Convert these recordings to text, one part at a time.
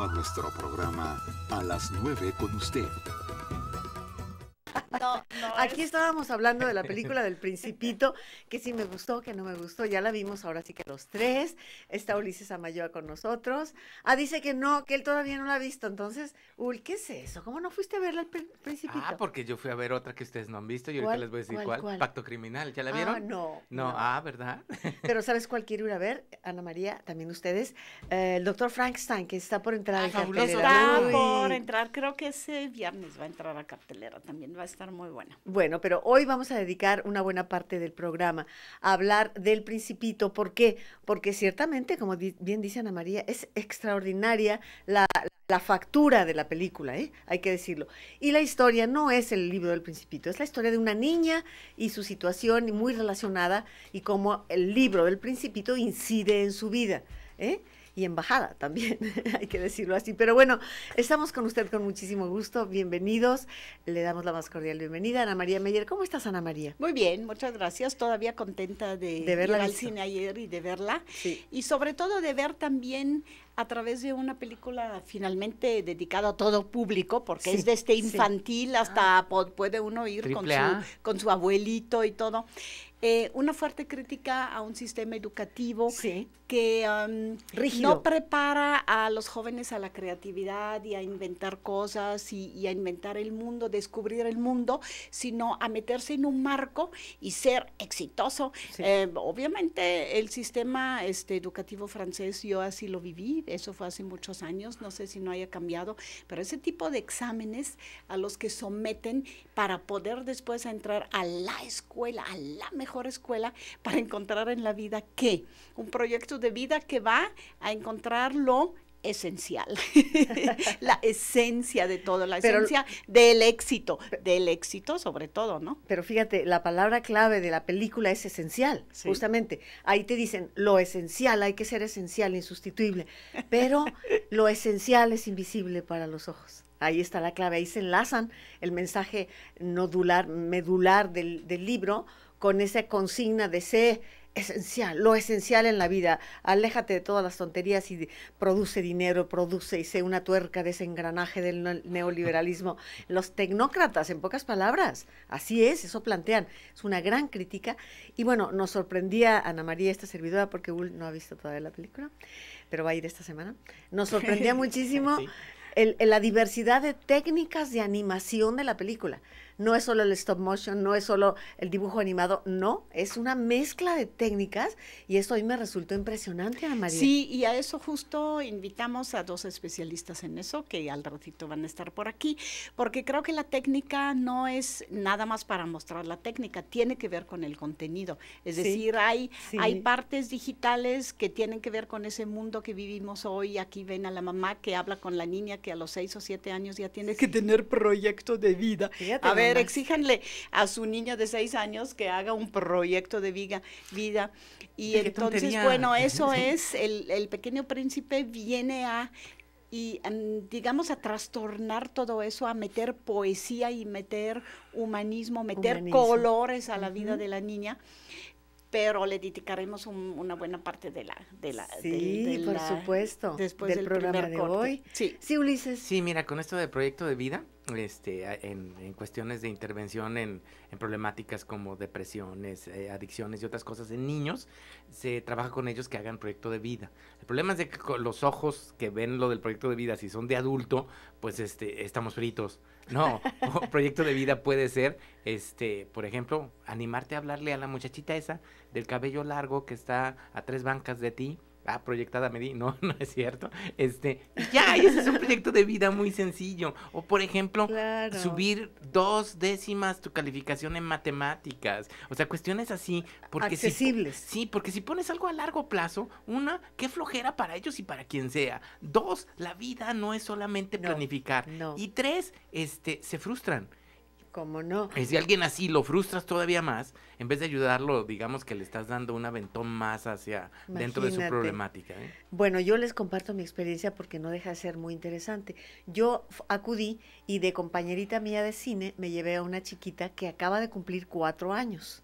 a nuestro programa a las 9 con usted Aquí estábamos hablando de la película del Principito, que sí me gustó, que no me gustó. Ya la vimos ahora sí que los tres. Está Ulises Amayoa con nosotros. Ah, dice que no, que él todavía no la ha visto. Entonces, Ul, ¿qué es eso? ¿Cómo no fuiste a verla al Principito? Ah, porque yo fui a ver otra que ustedes no han visto y ahorita les voy a decir cuál, Pacto Criminal. ¿Ya la ah, vieron? no, no. No, ah, ¿verdad? Pero ¿sabes cuál quiero ir a ver? Ana María, también ustedes. Eh, el doctor Frankenstein, que está por entrar ah, Está por entrar, creo que ese viernes va a entrar a cartelera también. Va a estar muy buena. Bueno, pero hoy vamos a dedicar una buena parte del programa a hablar del principito. ¿Por qué? Porque ciertamente, como bien dice Ana María, es extraordinaria la, la factura de la película, ¿eh? hay que decirlo. Y la historia no es el libro del principito, es la historia de una niña y su situación muy relacionada y cómo el libro del principito incide en su vida. ¿eh? y embajada también, hay que decirlo así. Pero bueno, estamos con usted con muchísimo gusto, bienvenidos, le damos la más cordial bienvenida. Ana María Meyer, ¿cómo estás Ana María? Muy bien, muchas gracias, todavía contenta de, de verla ir al cine ayer y de verla. Y sobre todo de ver también a través de una película finalmente dedicada a todo público, porque es desde este infantil hasta ah. puede uno ir con su, con su, abuelito y todo. Eh, una fuerte crítica a un sistema educativo sí que no prepara a los jóvenes a la creatividad y a inventar cosas y, a inventar el mundo, descubrir el mundo, sino a meterse en un marco y ser exitoso. Eh, obviamente el sistema este, educativo francés, yo así lo viví, eso fue hace muchos años, no sé si no haya cambiado, pero ese tipo de exámenes a los que someten para poder después entrar a la escuela, a la mejor escuela, para encontrar en la vida qué, un proyecto de vida que va a encontrar lo esencial, la esencia de todo, la esencia del éxito, del éxito sobre todo, ¿no? Pero fíjate, la palabra clave de la película es esencial, justamente. Ahí te dicen, lo esencial, hay que ser esencial, insustituible, pero lo esencial es invisible para los ojos. Ahí está la clave, ahí se enlazan el mensaje nodular, medular del libro con esa consigna de ser esencial, lo esencial en la vida. Aléjate de todas las tonterías y produce dinero, produce y sé una tuerca de ese engranaje del neoliberalismo. Los tecnócratas, en pocas palabras, así es, eso plantean. Es una gran crítica. Y bueno, nos sorprendía Ana María, esta servidora, porque Ul no ha visto todavía la película, pero va a ir esta semana. Nos sorprendía muchísimo el, la diversidad de técnicas de animación de la película no es solo el stop motion, no es solo el dibujo animado, no, es una mezcla de técnicas y eso a mí me resultó impresionante, Ana María. Sí, y a eso justo invitamos a dos especialistas en eso que al ratito van a estar por aquí, porque creo que la técnica no es nada más para mostrar la técnica, tiene que ver con el contenido. Es decir, hay, hay partes digitales que tienen que ver con ese mundo que vivimos hoy. Aquí ven a la mamá que habla con la niña que a los seis o siete años ya tiene que tener proyecto de vida. a ver, exíjanle a su niño de seis años que haga un proyecto de vida. vida. Y entonces, bueno, eso es, el, el pequeño príncipe viene a y mm, digamos a trastornar todo eso, a meter poesía y meter humanismo, meter colores a la vida de la niña pero le dedicaremos una buena parte de la... De la sí, por supuesto, después del, programa de hoy. Sí. sí, Ulises. Sí, mira, con esto de Proyecto de Vida, este, en, en, cuestiones de intervención en, problemáticas como depresiones, eh, adicciones y otras cosas en niños, se trabaja con ellos que hagan proyecto de vida. El problema es de que los ojos que ven lo del proyecto de vida, si son de adulto, pues este, estamos fritos. No, proyecto de vida puede ser, este, por ejemplo, animarte a hablarle a la muchachita esa del cabello largo que está a tres bancas de ti. Ah, proyectada me di, no, no es cierto. Este, ya, ese es un proyecto de vida muy sencillo. O por ejemplo, subir dos décimas tu calificación en matemáticas. O sea, cuestiones así. Porque Accesibles. sí, porque si pones algo a largo plazo, una, qué flojera para ellos y para quien sea. Dos, la vida no es solamente planificar. Y tres, este, se frustran no? Y si alguien así lo frustras todavía más, en vez de ayudarlo, digamos que le estás dando un aventón más hacia dentro de su problemática. ¿eh? Bueno, yo les comparto mi experiencia porque no deja de ser muy interesante. Yo acudí y de compañerita mía de cine me llevé a una chiquita que acaba de cumplir cuatro años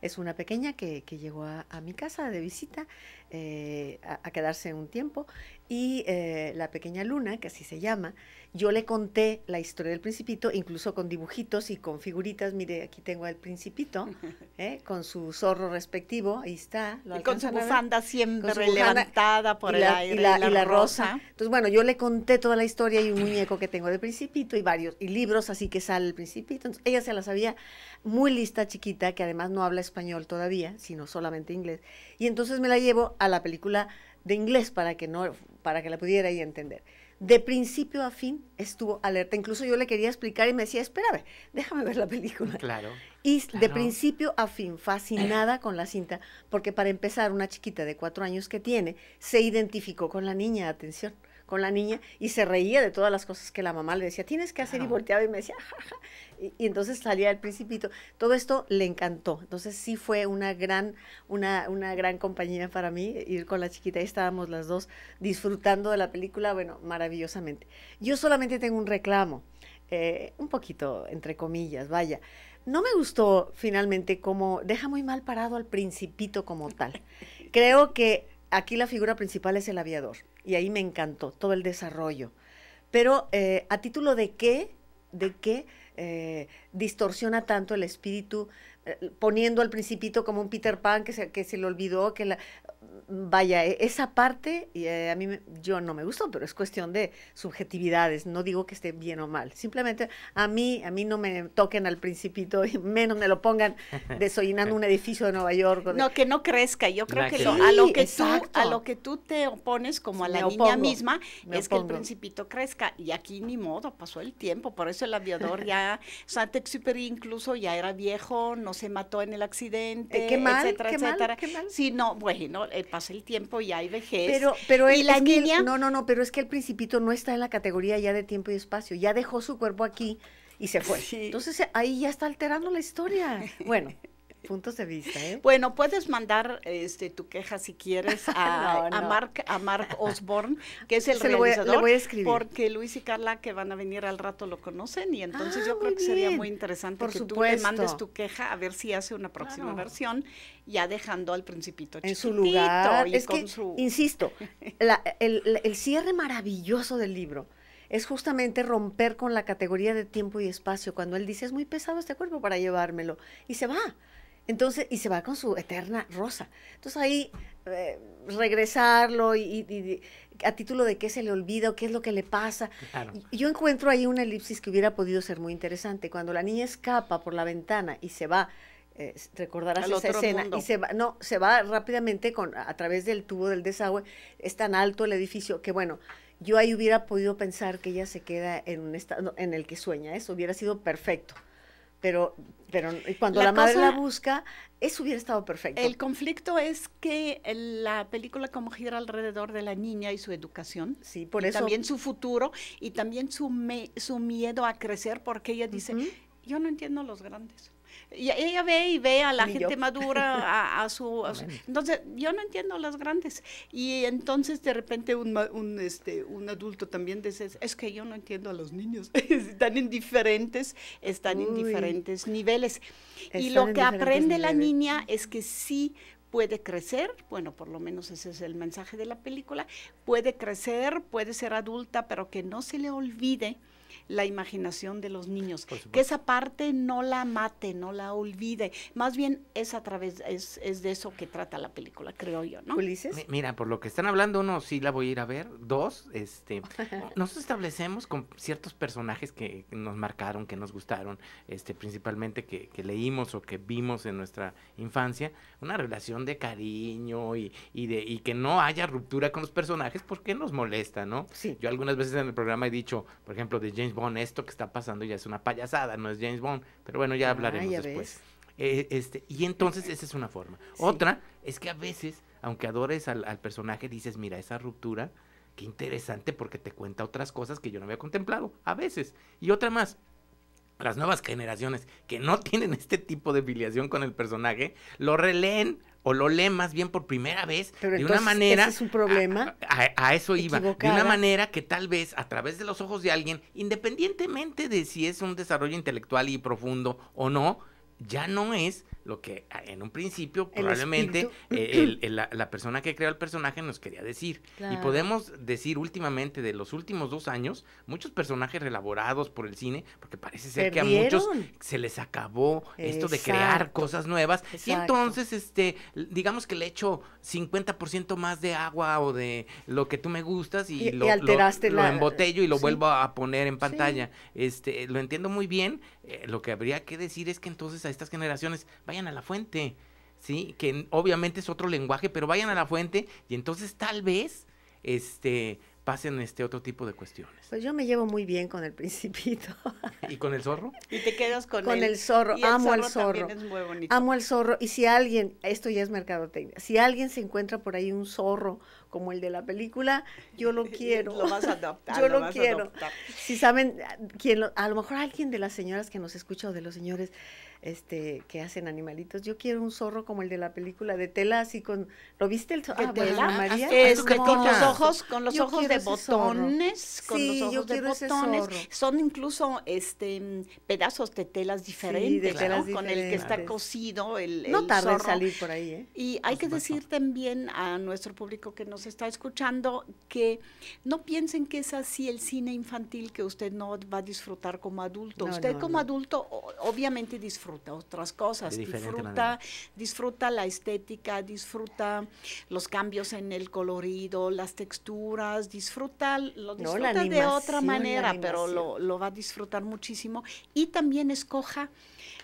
es una pequeña que, llegó a, mi casa de visita. Eh, a, quedarse un tiempo. Y eh, la pequeña Luna, que así se llama, yo le conté la historia del principito, incluso con dibujitos y con figuritas. Mire, aquí tengo al principito, eh, con su zorro respectivo, ahí está. y con su bufanda siempre levantada por el aire. Y la, rosa. Entonces, bueno, yo le conté toda la historia y un muñeco que tengo de principito y varios, y libros así que sale el principito. Entonces, ella se la sabía muy lista, chiquita, que además no habla español todavía, sino solamente inglés. Y entonces me la llevo a la película de inglés para que, no, para que la pudiera entender. De principio a fin estuvo alerta. Incluso yo le quería explicar y me decía, espérame, déjame ver la película. Claro. Y de principio a fin, fascinada con la cinta, porque para empezar, una chiquita de cuatro años que tiene se identificó con la niña, atención con la niña y se reía de todas las cosas que la mamá le decía, tienes que hacer, y volteaba y me decía, jaja, y, entonces salía el principito. Todo esto le encantó. Entonces sí fue una gran, una, gran compañía para mí ir con la chiquita. Ahí estábamos las dos disfrutando de la película, bueno, maravillosamente. Yo solamente tengo un reclamo, eh, un poquito entre comillas, vaya. No me gustó finalmente como deja muy mal parado al principito como tal. Creo que aquí la figura principal es el aviador y ahí me encantó todo el desarrollo. Pero eh, a título de qué, de qué eh, distorsiona tanto el espíritu poniendo al principito como un Peter Pan que se, que se le olvidó, que la... Vaya, e, esa parte eh, a mí yo no me gustó, pero es cuestión de subjetividades, no digo que esté bien o mal, simplemente a mí, a mí no me toquen al principito y menos me lo pongan desollinando un edificio de Nueva York. No, que no crezca, yo creo que, a, lo que tú, a lo que tú te opones como a la niña misma es que el principito crezca y aquí ni modo, pasó el tiempo, por eso el aviador ya, saint Super incluso ya era viejo, no se mató en el accidente, eh, qué etcétera, etcétera. Sí, no, bueno, eh, pasa el tiempo y hay vejez. Pero, la no, no, no, pero es que el principito no está en la categoría ya de tiempo y espacio, ya dejó su cuerpo aquí y se fue. Entonces ahí ya está alterando la historia. Bueno, Puntos de vista, ¿eh? Bueno, puedes mandar este tu queja si quieres a, Mark a Mark Osborne, que es el realizador. Porque Luis y Carla que van a venir al rato lo conocen y entonces yo ah, creo que sería muy interesante que tú le mandes tu queja a ver si hace una próxima versión ya dejando al principito en su lugar. insisto, el cierre maravilloso del libro es justamente romper con la categoría de tiempo y espacio. Cuando él dice, es muy pesado este cuerpo para llevármelo, y se va. Entonces, y se va con su eterna rosa. Entonces ahí eh, regresarlo y, a título de qué se le olvida o qué es lo que le pasa. Yo encuentro ahí una elipsis que hubiera podido ser muy interesante. Cuando la niña escapa por la ventana y se va, eh, recordarás esa escena, y se va, no, se va rápidamente con, a través del tubo del desagüe. Es tan alto el edificio que bueno yo ahí hubiera podido pensar que ella se queda en un estado en el que sueña, eso hubiera sido perfecto pero, pero cuando la, madre la busca, eso hubiera estado perfecto. El conflicto es que la película como gira alrededor de la niña y su educación. Sí, por y También su futuro y también su, su miedo a crecer porque ella dice, yo no entiendo a los grandes ella ve y ve a la gente madura, a, su, Entonces, yo no entiendo a los grandes. Y entonces, de repente, un, este, un adulto también dice, es que yo no entiendo a los niños. están indiferentes están en diferentes niveles. y lo que aprende la niña es que sí puede crecer, bueno, por lo menos ese es el mensaje de la película, puede crecer, puede ser adulta, pero que no se le olvide la imaginación de los niños. Que esa parte no la mate, no la olvide. Más bien es a través, es, de eso que trata la película, creo yo, ¿no? Ulises. mira, por lo que están hablando, uno sí la voy a ir a ver. Dos, este, nos establecemos con ciertos personajes que nos marcaron, que nos gustaron, este, principalmente que, leímos o que vimos en nuestra infancia, una relación de cariño y, y de, y que no haya ruptura con los personajes, porque nos molesta, ¿no? Sí. Yo algunas veces en el programa he dicho, por ejemplo, de James esto que está pasando ya es una payasada, no es James Bond, pero bueno, ya ah, hablaremos después. Eh, este, y entonces esa es una forma. Otra es que a veces, aunque adores al, personaje, dices, mira, esa ruptura, qué interesante porque te cuenta otras cosas que yo no había contemplado, a veces. Y otra más, las nuevas generaciones que no tienen este tipo de filiación con el personaje, lo releen o lo lee más bien por primera vez Pero de una manera. problema. A, eso iba. De una manera que tal vez a través de los ojos de alguien, independientemente de si es un desarrollo intelectual y profundo o no, ya no es lo que ah, en un principio probablemente eh, la, persona que creó el personaje nos quería decir. Y podemos decir últimamente de los últimos dos años, muchos personajes relaborados por el cine, porque parece ser que a muchos se les acabó esto de crear cosas nuevas. Y entonces, este, digamos que le echo 50% más de agua o de lo que tú me gustas y, lo, alteraste embotello y lo vuelvo a poner en pantalla. Este, lo entiendo muy bien, eh, lo que habría que decir es que entonces a estas generaciones vayan a la fuente, ¿sí? Que obviamente es otro lenguaje, pero vayan a la fuente y entonces tal vez este, pasen este otro tipo de cuestiones. Pues yo me llevo muy bien con el principito. ¿Y con el zorro? Y te quedas con, con el zorro. Amo el zorro. Al zorro. Amo al zorro. Y si alguien, esto ya es mercadotecnia, si alguien se encuentra por ahí un zorro como el de la película, yo lo quiero. lo vas a adoptar. yo lo, quiero. Si saben, a lo mejor alguien de las señoras que nos escucha o de los señores este, que hacen animalitos. Yo quiero un zorro como el de la película de tela, así con, ¿lo viste el zorro? Ah, María? con los ojos, con los ojos de botones, con los ojos de botones. Son incluso este pedazos de telas diferentes, con el que está cosido el, el No tarda en salir por ahí, ¿eh? Y hay que decir también a nuestro público que nos está escuchando que no piensen que es así el cine infantil que usted no va a disfrutar como adulto. usted como adulto obviamente disfruta disfruta otras cosas, disfruta, disfruta la estética, disfruta los cambios en el colorido, las texturas, disfruta, lo disfruta de otra manera, pero lo, lo va a disfrutar muchísimo y también escoja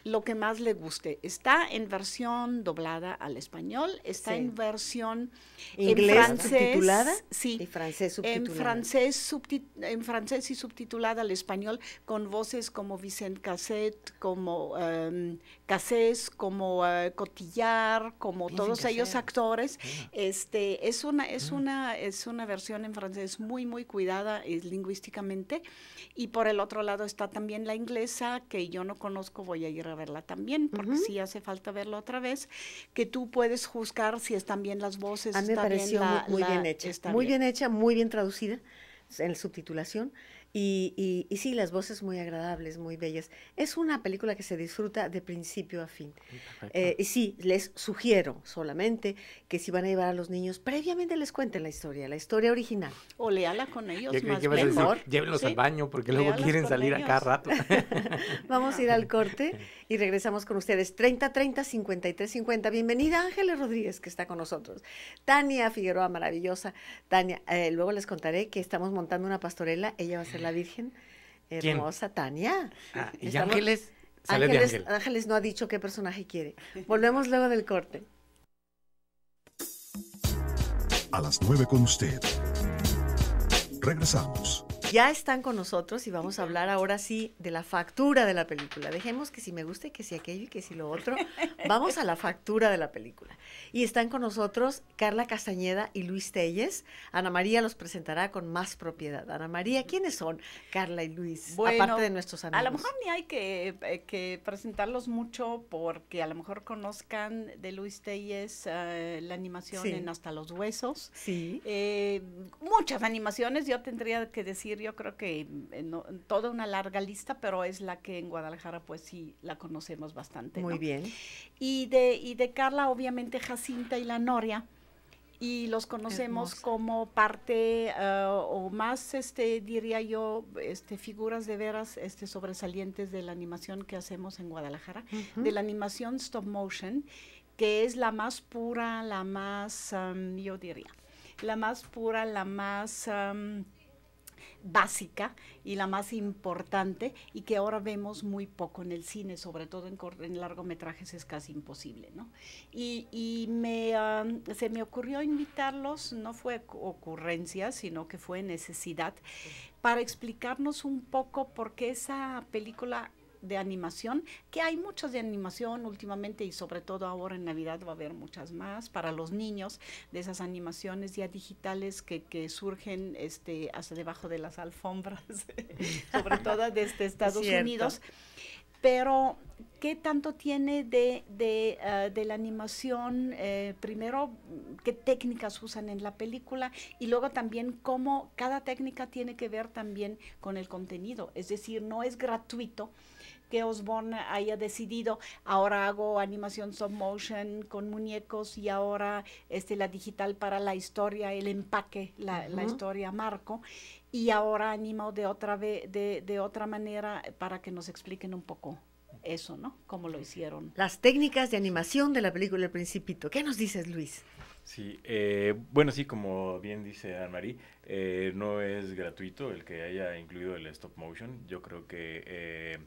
lo que más le guste. Está en versión doblada al español, está en versión inglés en francés, subtitulada, sí, En francés, y subtitulada al español con voces como Vicente Casset, como um, Cassés, como eh, Cotillar, como todos ellos actores. Ah. Este es una es ah. una es una versión en francés muy muy cuidada eh, lingüísticamente y por el otro lado está también la inglesa que yo no conozco, voy a ir a verla también, porque si hace falta verla otra vez, que tú puedes juzgar si están bien las voces. A me pareció muy, bien hecha, muy bien. hecha, muy bien traducida en subtitulación. Y, y, sí, las voces muy agradables, muy bellas. Es una película que se disfruta de principio a fin. Eh, y sí, les sugiero solamente que si van a llevar a los niños, previamente les cuenten la historia, la historia original. O léala con ellos. más llévenlos al baño porque luego quieren salir a acá rato. Vamos a ir al corte y regresamos con ustedes. 30 30 53 50. Bienvenida Ángeles Rodríguez que está con nosotros. Tania Figueroa, maravillosa. Tania, eh, luego les contaré que estamos montando una pastorela. Ella va a ser la Virgen. Hermosa Tania. Ah, y Ángeles. Ángeles no ha dicho qué personaje quiere. Volvemos luego del corte. A las 9 con usted. Regresamos. Ya están con nosotros y vamos a hablar ahora sí de la factura de la película. Dejemos que si me gusta y que si aquello y que si lo otro. Vamos a la factura de la película. Y están con nosotros Carla Castañeda y Luis Telles. Ana María los presentará con más propiedad. Ana María, ¿quiénes son Carla y Luis? Bueno, aparte de nuestros amigos. A lo mejor ni hay eh, que, presentarlos mucho porque a lo mejor conozcan de Luis Telles eh, la animación en Hasta los Huesos. Sí. Eh, muchas animaciones, yo tendría que decir yo creo que eh, toda una larga lista, pero es la que en Guadalajara pues sí la conocemos bastante. Muy bien. Y de, y de Carla, obviamente Jacinta y la Noria y los conocemos como parte eh, o más este diría yo este figuras de veras este sobresalientes de la animación que hacemos en Guadalajara de la animación stop motion que es la más pura la más yo diría la más pura la más básica y la más importante y que ahora vemos muy poco en el cine, sobre todo en, largometrajes es casi imposible, ¿no? Y, me, se me ocurrió invitarlos, no fue ocurrencia, sino que fue necesidad, para explicarnos un poco por qué esa película de animación, que hay muchas de animación últimamente y sobre todo ahora en Navidad va a haber muchas más para los niños, de esas animaciones ya digitales que, surgen este, hasta debajo de las alfombras, sobre todo desde este Estados Unidos. Pero, ¿qué tanto tiene de, ah, la animación? Eh, primero, ¿qué técnicas usan en la película? Y luego también, ¿cómo cada técnica tiene que ver también con el contenido? Es decir, no es gratuito que Osborne haya decidido, ahora hago animación stop motion con muñecos y ahora este, la digital para la historia, el empaque, la, historia marco, y ahora animo de otra, de, otra manera para que nos expliquen un poco eso, ¿no? Cómo lo hicieron. Las técnicas de animación de la película El Principito. ¿Qué nos dices, Luis? Sí, eh, bueno, sí, como bien dice Anne-Marie, eh, no es gratuito el que haya incluido el stop motion. Yo creo que eh,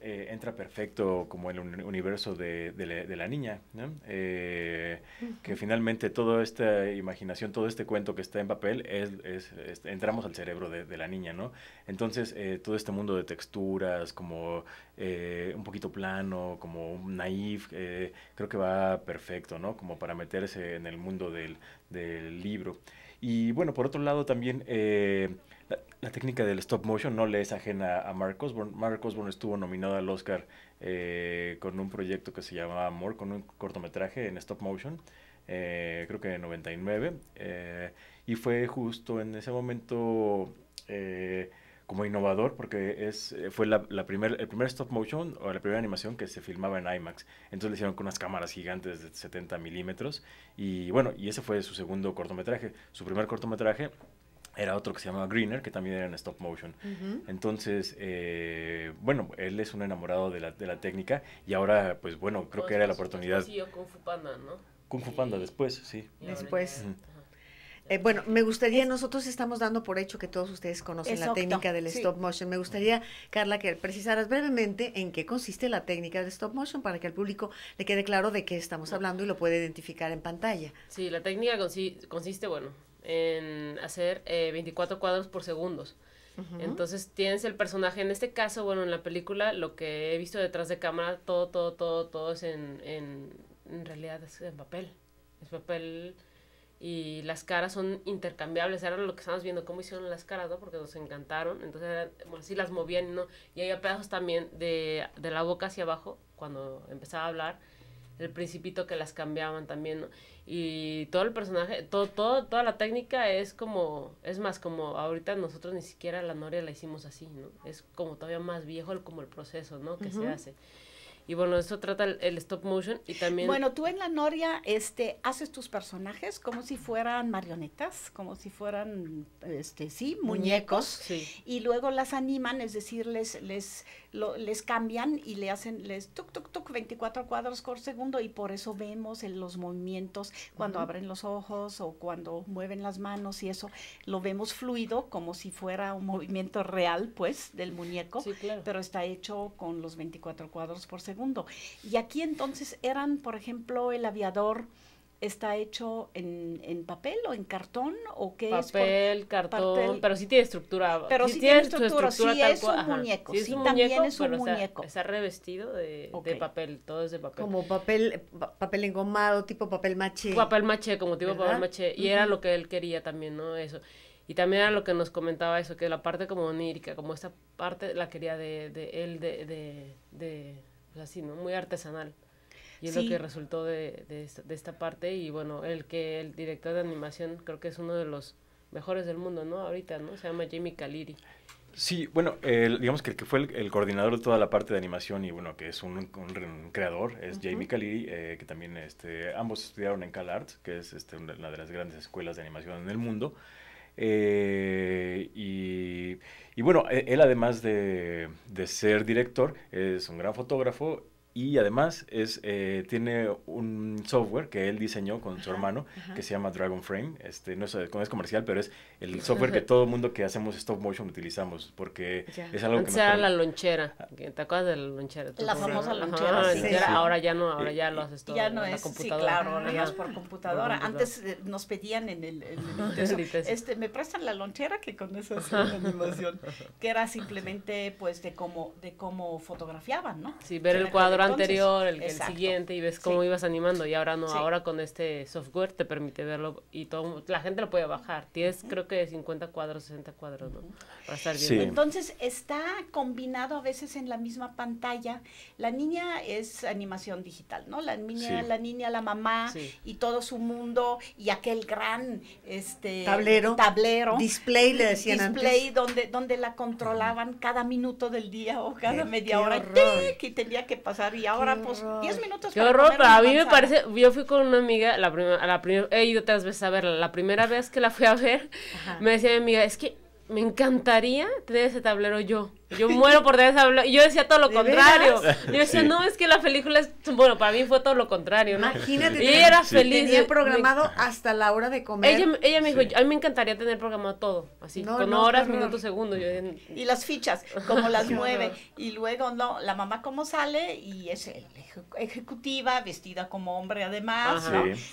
eh, entra perfecto como el universo de, la, niña, eh, que finalmente toda esta imaginación, todo este cuento que está en papel, es, entramos al cerebro de, la niña, ¿no? Entonces, eh, todo este mundo de texturas, como un poquito plano, como naif, creo que va perfecto, ¿no? Como para meterse en el mundo del, del libro. Y bueno, por otro lado también la, técnica del stop motion no le es ajena a Mark Osborne. Mark Osborne estuvo nominado al Oscar eh, con un proyecto que se llamaba Amor, con un cortometraje en stop motion, eh, creo que en 99. Eh, y fue justo en ese momento como innovador porque es, fue la, la el primer stop motion o la primera animación que se filmaba en IMAX. Entonces le hicieron con unas cámaras gigantes de 70 milímetros y bueno, y ese fue su segundo cortometraje. Su primer cortometraje era otro que se llamaba Greener, que también era en stop motion. Entonces, eh, bueno, él es un enamorado de la, de la, técnica y ahora, pues bueno, creo que era la oportunidad. Sí, pues, Kung Fu Panda, ¿no? Kung Fu Panda, después, sí. Después. Eh, bueno, me gustaría, nosotros estamos dando por hecho que todos ustedes conocen la técnica del stop motion. Me gustaría, Carla, que precisaras brevemente en qué consiste la técnica del stop motion para que al público le quede claro de qué estamos hablando y lo puede identificar en pantalla. Sí, la técnica consiste, bueno, en hacer 24 eh, cuadros por segundos. Entonces tienes el personaje, en este caso, bueno, en la película, lo que he visto detrás de cámara, todo, todo, todo, todo es en, en, en realidad es en papel. Es papel y las caras son intercambiables. Era lo que estábamos viendo, cómo hicieron las caras, ¿no? Porque nos encantaron. Entonces, bueno, sí las movían, ¿no? Y había pedazos también de, de la boca hacia abajo, cuando empezaba a hablar, el principito que las cambiaban también, Y todo el personaje, todo, todo, toda la técnica es como, es más, como ahorita nosotros ni siquiera la Noria la hicimos así, ¿no? Es como todavía más viejo el, como el proceso, ¿no? Que se hace. Y bueno, eso trata el, stop motion y también... Bueno, tú en La Noria este, haces tus personajes como si fueran marionetas, como si fueran, este, sí, muñecos. Y luego las animan, es decir, les, les, cambian y le hacen, les tuk tuk tuk 24 cuadros por segundo y por eso vemos en los movimientos cuando abren los ojos o cuando mueven las manos y eso, lo vemos fluido como si fuera un movimiento real, pues, del muñeco, sí, claro. pero está hecho con los 24 cuadros por segundo y aquí entonces eran, por ejemplo, el aviador está hecho en, en, papel o en cartón o qué papel, es papel cartón pero sí tiene estructura pero sí, tiene estructura, sí, es un muñeco sí, es un muñeco está, revestido de, papel todo es de papel como papel papel engomado tipo papel maché papel maché como tipo papel maché y era lo que él quería también no eso y también era lo que nos comentaba eso que la parte como onírica como esta parte la quería de, de él de así, ¿no? Muy artesanal. Y es lo que resultó de, de, esta, parte. Y bueno, el que el director de animación creo que es uno de los mejores del mundo, ¿no? Ahorita, ¿no? Se llama Jamie Caliri. Sí, bueno, digamos que el que fue el, coordinador de toda la parte de animación y bueno, que es un, un, creador, es Jamie Caliri, eh, que también este, ambos estudiaron en CalArts, que es este, una de las grandes escuelas de animación en el mundo. Eh, y, bueno, e, él además de, de, ser director, es un gran fotógrafo y además es, eh, tiene un software que él diseñó con su hermano que se llama Dragon Frame. Este, no es, eh, es comercial, pero es el software que todo el mundo que hacemos stop motion utilizamos porque es algo que... Antes era la lonchera. ¿Te acuerdas de la lonchera? La famosa lonchera. Ahora ya no, ahora eh, ya eh, lo haces todo. Ya no es, computadora. sí, claro, lo haces por computadora. Antes nos pedían en el... este, me prestan la lonchera que con eso hacía la animación. Que era simplemente pues de cómo, de cómo fotografiaban, ¿no? Sí, ver el cuadro anterior, el, el, siguiente, y ves cómo ibas animando. Y ahora no, ahora con este software te permite verlo y todo, la gente lo puede bajar. Tienes, creo que 50 cuadros, 60 cuadros, ¿no? Para estar viendo. Entonces está combinado a veces en la misma pantalla. La niña es animación digital, ¿no? La niña, la niña, la mamá y todo su mundo y aquel gran este tablero, tablero display le decían display donde donde la controlaban cada minuto del día o cada media hora y tenía que pasar y Ahora, pues, 10 minutos. Qué horror, pero a mí me parece. Yo fui con una amiga, la la he ido tres veces a verla. La primera vez que la fui a ver, me decía mi amiga, es que me encantaría tener ese tablero yo. Yo muero por deshablar. Y yo decía todo lo contrario. Yo decía, no, es que la película es. Bueno, para mí fue todo lo contrario, Imagínate. ella era feliz. Tenía programado hasta la hora de comer. Ella, me dijo, a mí me encantaría tener programado todo. Así, con horas, minutos, segundos. y las fichas, como las mueve. Y luego, no, la mamá, como sale? Y es ejecutiva, vestida como hombre, además,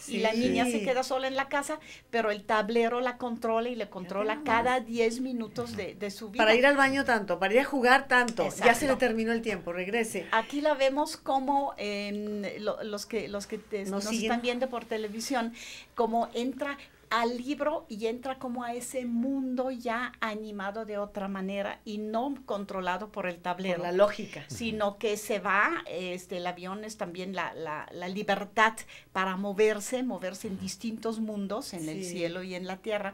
y la niña se queda sola en la casa, pero el tablero la controla y le controla cada 10 minutos de, de su vida. Para ir al baño tanto, para ir jugar tanto, ya se le terminó el tiempo, regrese. Aquí la vemos como los que, los que nos, están viendo por televisión, como entra al libro y entra como a ese mundo ya animado de otra manera y no controlado por el tablero. Por la lógica. Sino que se va, este, el avión es también la, la, libertad para moverse, moverse en distintos mundos, en el cielo y en la tierra.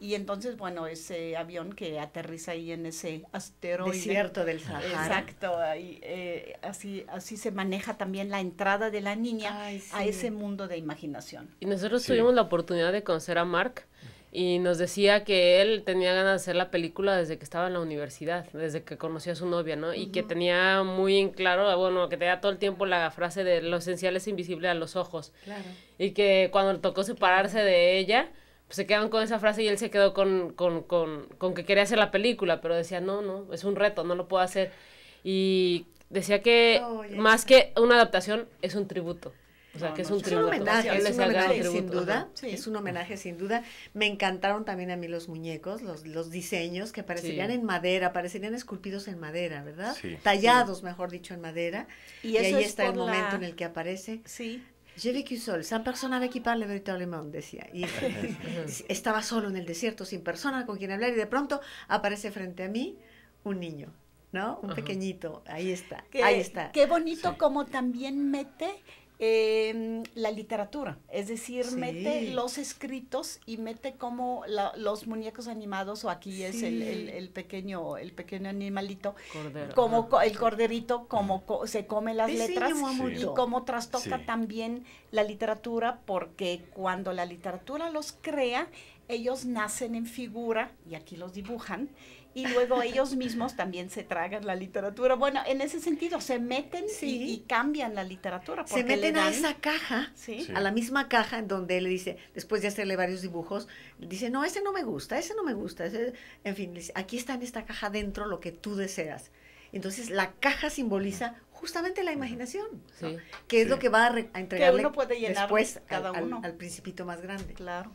Y entonces, bueno, ese avión que aterriza ahí en ese asteroide. Desierto del Sahara. Exacto, ahí, eh, así, así se maneja también la entrada de la niña a ese mundo de imaginación. Y nosotros tuvimos la oportunidad de conocer a Mark y nos decía que él tenía ganas de hacer la película desde que estaba en la universidad, desde que conocía a su novia, ¿no? Y que tenía muy en claro, bueno, que tenía todo el tiempo la frase de lo esencial es invisible a los ojos. Claro. Y que cuando le tocó separarse de ella, se quedaron con esa frase y él se quedó con, con, con, con que quería hacer la película, pero decía, no, no, es un reto, no lo puedo hacer. Y decía que más que una adaptación, es un tributo. O sea, que es un, tributo. Es un homenaje, sin duda. Es un homenaje sin duda. Me encantaron también a mí los muñecos, los, diseños que parecerían en madera, parecerían esculpidos en madera, ¿verdad? Tallados, mejor dicho, en madera. Y, ahí está el momento en el que aparece. Sí. J'ai vécu seul, sans personne avec qui parler véritablement, decía. Y estaba solo en el desierto, sin persona con quien hablar, y de pronto aparece frente a mí un niño, ¿no? Un pequeñito, ahí está, ahí está. Qué bonito cómo como también mete la literatura, es decir, mete los escritos y mete como los muñecos animados, o aquí es el, el, pequeño, el pequeño animalito, como el corderito, como se come las letras y cómo trastoca también la literatura, porque cuando la literatura los crea, ellos nacen en figura, y aquí los dibujan, y luego ellos mismos también se tragan la literatura. Bueno, en ese sentido, se meten y, cambian la literatura. se meten a esa caja, a la misma caja en donde él dice, después de hacerle varios dibujos, dice, no, ese no me gusta, ese no me gusta. En fin, aquí está en esta caja dentro lo que tú deseas. Entonces, la caja simboliza justamente la imaginación, que es lo que va a, re, entregarle puede después cada uno. Al, principito más grande. Claro.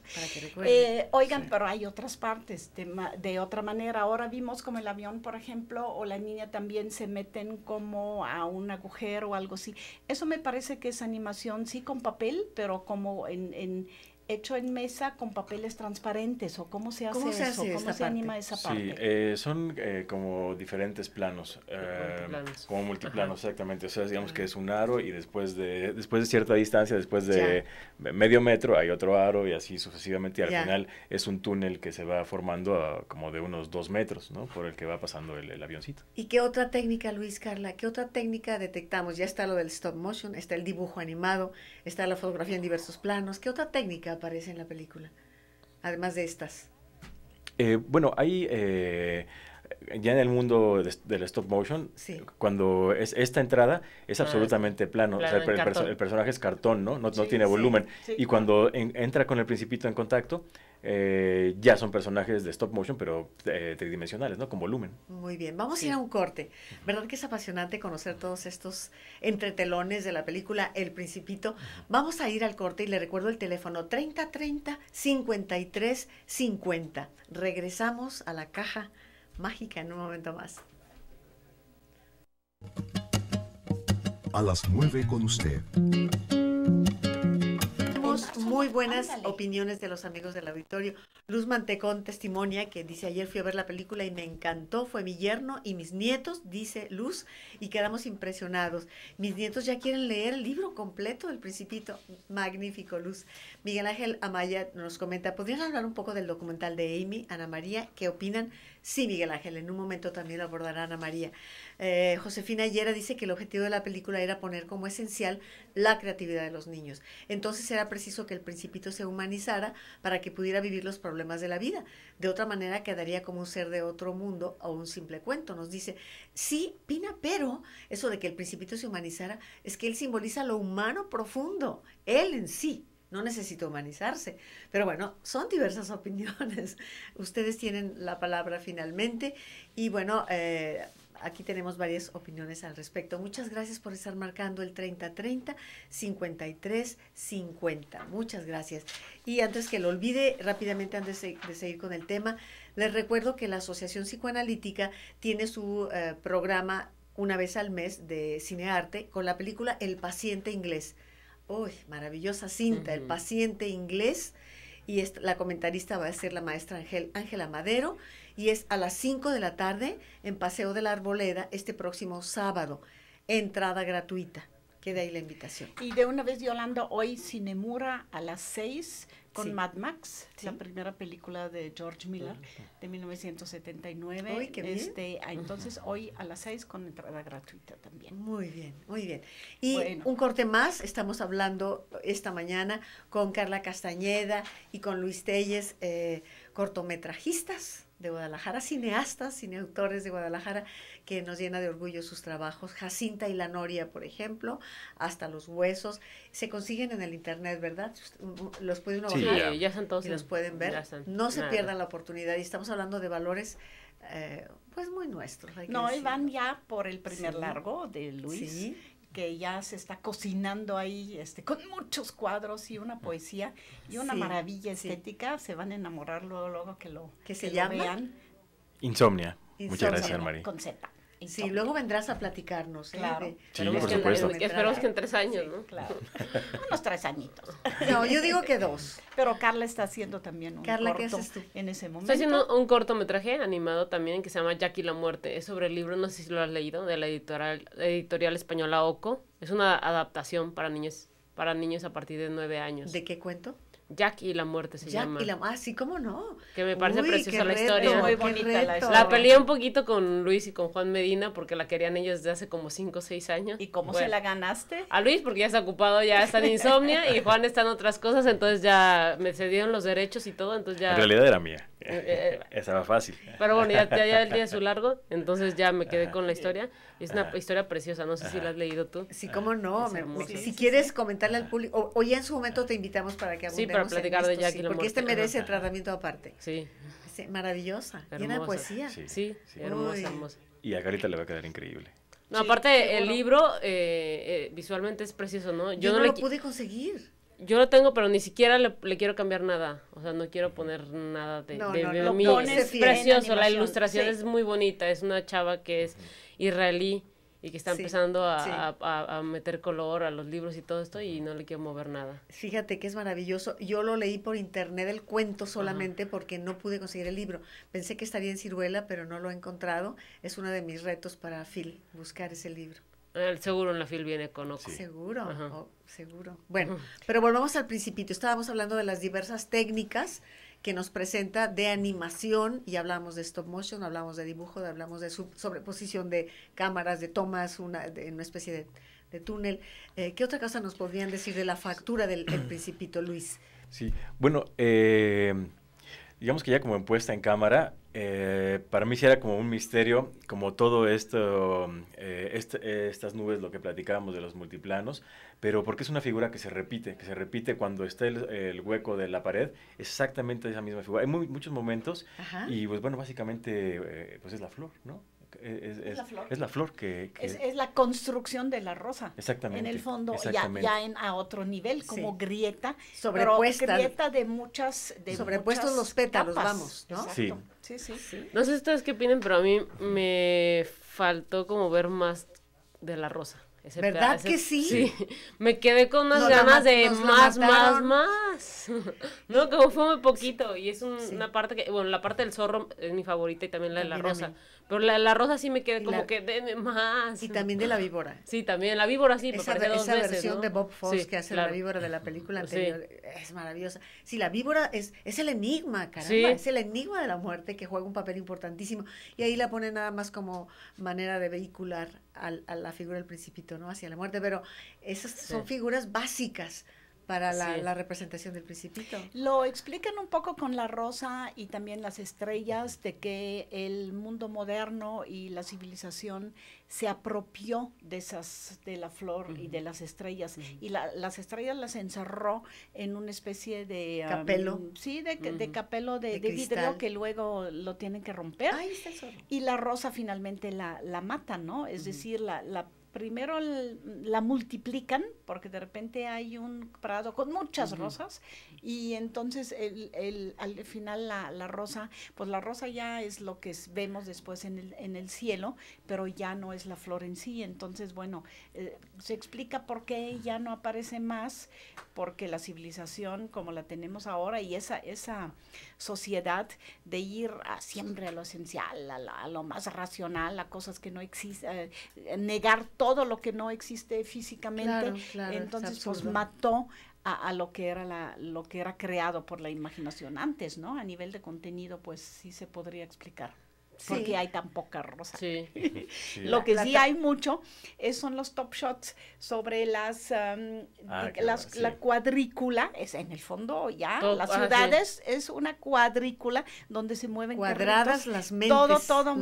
Eh, oigan, pero hay otras partes de, de, otra manera. Ahora vimos como el avión, por ejemplo, o la niña también se meten como a un agujero o algo así. Eso me parece que es animación, sí, con papel, pero como en, en hecho en mesa con papeles transparentes o cómo se hace eso, cómo se anima esa parte. Sí, eh, son eh, como diferentes planos, eh, como multiplanos, exactamente. O sea, digamos que es un aro y después de después de cierta distancia, después de medio metro, hay otro aro y así sucesivamente. Y al final es un túnel que se va formando como de unos dos metros, ¿no? Por el que va pasando el, avioncito. ¿Y qué otra técnica, Luis Carla? ¿Qué otra técnica detectamos? Ya está lo del stop motion, está el dibujo animado, está la fotografía en diversos planos. ¿Qué otra técnica? aparece en la película, además de estas? Eh, bueno, hay eh, ya en el mundo del stop motion, cuando es esta entrada es ah, absolutamente plano, el, personaje es cartón, ¿no? No, tiene volumen. y cuando entra con el principito en contacto, eh, ya son personajes de stop motion, pero eh, tridimensionales, ¿no? Con volumen. Muy bien, vamos a ir a un corte. ¿Verdad que es apasionante conocer todos estos entretelones de la película El Principito? Vamos a ir al corte y le recuerdo el teléfono 3030 5350. Regresamos a la caja mágica en un momento más. A las nueve con usted. Tenemos muy buenas opiniones de los amigos del auditorio. Luz Mantecón testimonia que dice, ayer fui a ver la película y me encantó, fue mi yerno y mis nietos, dice Luz, y quedamos impresionados. Mis nietos ya quieren leer el libro completo del principito. Magnífico, Luz. Miguel Ángel Amaya nos comenta, ¿podrían hablar un poco del documental de Amy, Ana María? ¿Qué opinan? Sí, Miguel Ángel, en un momento también lo abordará Ana María. Eh, Josefina Yera dice que el objetivo de la película era poner como esencial la creatividad de los niños. Entonces era preciso que el principito se humanizara para que pudiera vivir los problemas de la vida. De otra manera quedaría como un ser de otro mundo o un simple cuento. Nos dice, sí, Pina, pero eso de que el principito se humanizara es que él simboliza lo humano profundo, él en sí no necesito humanizarse. Pero bueno, son diversas opiniones. Ustedes tienen la palabra finalmente y bueno, eh, aquí tenemos varias opiniones al respecto. Muchas gracias por estar marcando el 3030 5350. Muchas gracias. Y antes que lo olvide, rápidamente antes de, seguir con el tema, les recuerdo que la Asociación Psicoanalítica tiene su eh, programa una vez al mes de cinearte con la película El paciente inglés uy, maravillosa cinta, El paciente inglés, y la comentarista va a ser la maestra Ángela Madero, y es a las 5 de la tarde en Paseo de la Arboleda este próximo sábado, entrada gratuita. Queda ahí la invitación. Y de una vez, Yolanda, hoy Cinemura a las 6 con Mad Max, la primera película de George Miller de 1979. Uy, qué bien. Este, ah, entonces hoy a las seis con entrada gratuita también. Muy bien, muy bien. Y un corte más, estamos hablando esta mañana con Carla Castañeda y con Luis Telles, eh, cortometrajistas de Guadalajara, cineastas, cineautores de Guadalajara, que nos llena de orgullo sus trabajos. Jacinta y la Noria, por ejemplo, hasta los huesos. Se consiguen en el internet, ¿verdad? Los puede uno sí, Ya. todos y los pueden ver. No se pierdan la oportunidad. Y estamos hablando de valores. Eh, pues muy nuestros. no, y van ya por el primer largo de Luis que ya se está cocinando ahí, este, con muchos cuadros y una poesía y una maravilla estética. Se van a enamorar luego, luego que lo, que se lo vean. Insomnia. Muchas gracias, María. Con Z. Sí, luego vendrás a platicarnos. ¿eh? Claro. ¿eh? Sí, que supuesto. esperamos que en tres años, ¿no? Claro. Unos tres añitos. No, yo digo que dos. Pero Carla está haciendo también un Carla, haces tú en ese momento. Está haciendo un cortometraje animado también que se llama Jackie la Muerte. Es sobre el libro, no sé si lo has leído, de la editorial, editorial española OCO. Es una adaptación para niños, para niños a partir de nueve años. ¿De qué cuento? Jack y la muerte se Jack llama. y la muerte, ah, sí, ¿cómo no? Que me parece preciosa la historia. bonita la peleé un poquito con Luis y con Juan Medina porque la querían ellos desde hace como 5 o 6 años. ¿Y cómo se la ganaste? A Luis porque ya está ocupado, ya está en insomnia y Juan está en otras cosas, entonces ya me cedieron los derechos y todo, entonces ya... En realidad era mía. Esa va fácil. Pero bueno, ya, ya, el día es su largo, entonces ya me quedé con la historia. Es una historia preciosa, no sé si la has leído tú. Sí, cómo no. si quieres comentarle al público, o, ya en su momento te invitamos para que abundemos Sí, para platicar de Jackie Porque este merece el tratamiento aparte. Sí. maravillosa, llena de poesía. Sí, hermosa, Y a Carita le va a quedar increíble. No, aparte, el libro eh, eh, visualmente es precioso, ¿no? Yo, no, lo pude conseguir. Yo lo tengo, pero ni siquiera le, quiero cambiar nada. O sea, no quiero poner nada de, no, es precioso, la ilustración es muy bonita. Es una chava que es israelí y que está empezando a, meter color a los libros y todo esto y no le quiero mover nada. Fíjate que es maravilloso. Yo lo leí por internet el cuento solamente porque no pude conseguir el libro. Pensé que estaría en ciruela, pero no lo he encontrado. Es uno de mis retos para Phil, buscar ese libro. El seguro en la FIL viene con Seguro, oh, seguro. Bueno, pero volvamos al principito. Estábamos hablando de las diversas técnicas que nos presenta de animación y hablamos de stop motion, hablamos de dibujo, hablamos de sobreposición de cámaras, de tomas, una, una especie de, de túnel. Eh, ¿Qué otra cosa nos podrían decir de la factura del principito, Luis? Sí, bueno, eh, digamos que ya como puesta en cámara, eh, para mí sí era como un misterio, como todo esto, eh, este, estas nubes, lo que platicábamos de los multiplanos, pero porque es una figura que se repite, que se repite cuando está el, hueco de la pared, exactamente esa misma figura. Hay muchos momentos y pues bueno, básicamente eh, pues es la flor, ¿no? es, la flor, es la flor que, es, la construcción de la rosa. Exactamente. En el fondo, ya, ya en, a otro nivel, como grieta, Sobrepuesta, pero grieta de muchas. De sobrepuestos los pétalos, vamos, ¿no? Sí. sí. Sí, sí, No sé ustedes qué opinan, pero a mí me faltó como ver más de la rosa. ¿Verdad que sí? Sí, me quedé con unas ganas de más, más, más. no, como fue muy poquito. Y es una parte que, bueno, la parte del zorro es mi favorita y también la de la rosa. Pero la, la rosa sí me quedé como que de más. Y también de la víbora. Sí, también la víbora sí. Esa, esa versión de Bob Foss que hace la víbora de la película anterior es maravillosa. Sí, la víbora es, es el enigma, caramba. Es el enigma de la muerte que juega un papel importantísimo. Y ahí la pone nada más como manera de vehicular a, la figura del principito, ¿no? Hacia la muerte, pero esas son figuras básicas para la, representación del principito. Lo explican un poco con la rosa y también las estrellas de que el mundo moderno y la civilización se apropió de esas de la flor y de las estrellas y las estrellas las encerró en una especie de um, capelo sí de, capelo de, vidrio que luego lo tienen que romper y la rosa finalmente la, mata no es decir la primero la multiplican, porque de repente hay un prado con muchas rosas, y entonces al final la, rosa, pues la rosa ya es lo que vemos después en el, en el cielo, pero ya no es la flor en sí. Entonces, bueno, eh, se explica por qué ya no aparece más, porque la civilización como la tenemos ahora y esa, esa sociedad de ir siempre a lo esencial, a, lo más racional, a cosas que no existen, eh, negar todo lo que no existe físicamente. Entonces, pues mató a, lo que era lo que era creado por la imaginación antes, ¿no? A nivel de contenido, pues sí se podría explicar porque hay tan poca rosa. Sí. Lo que sí hay mucho es, son los top shots sobre las, ah, la cuadrícula, es en el fondo ya, las ah, ciudades es una cuadrícula donde se mueven cuadradas las mentes todo todo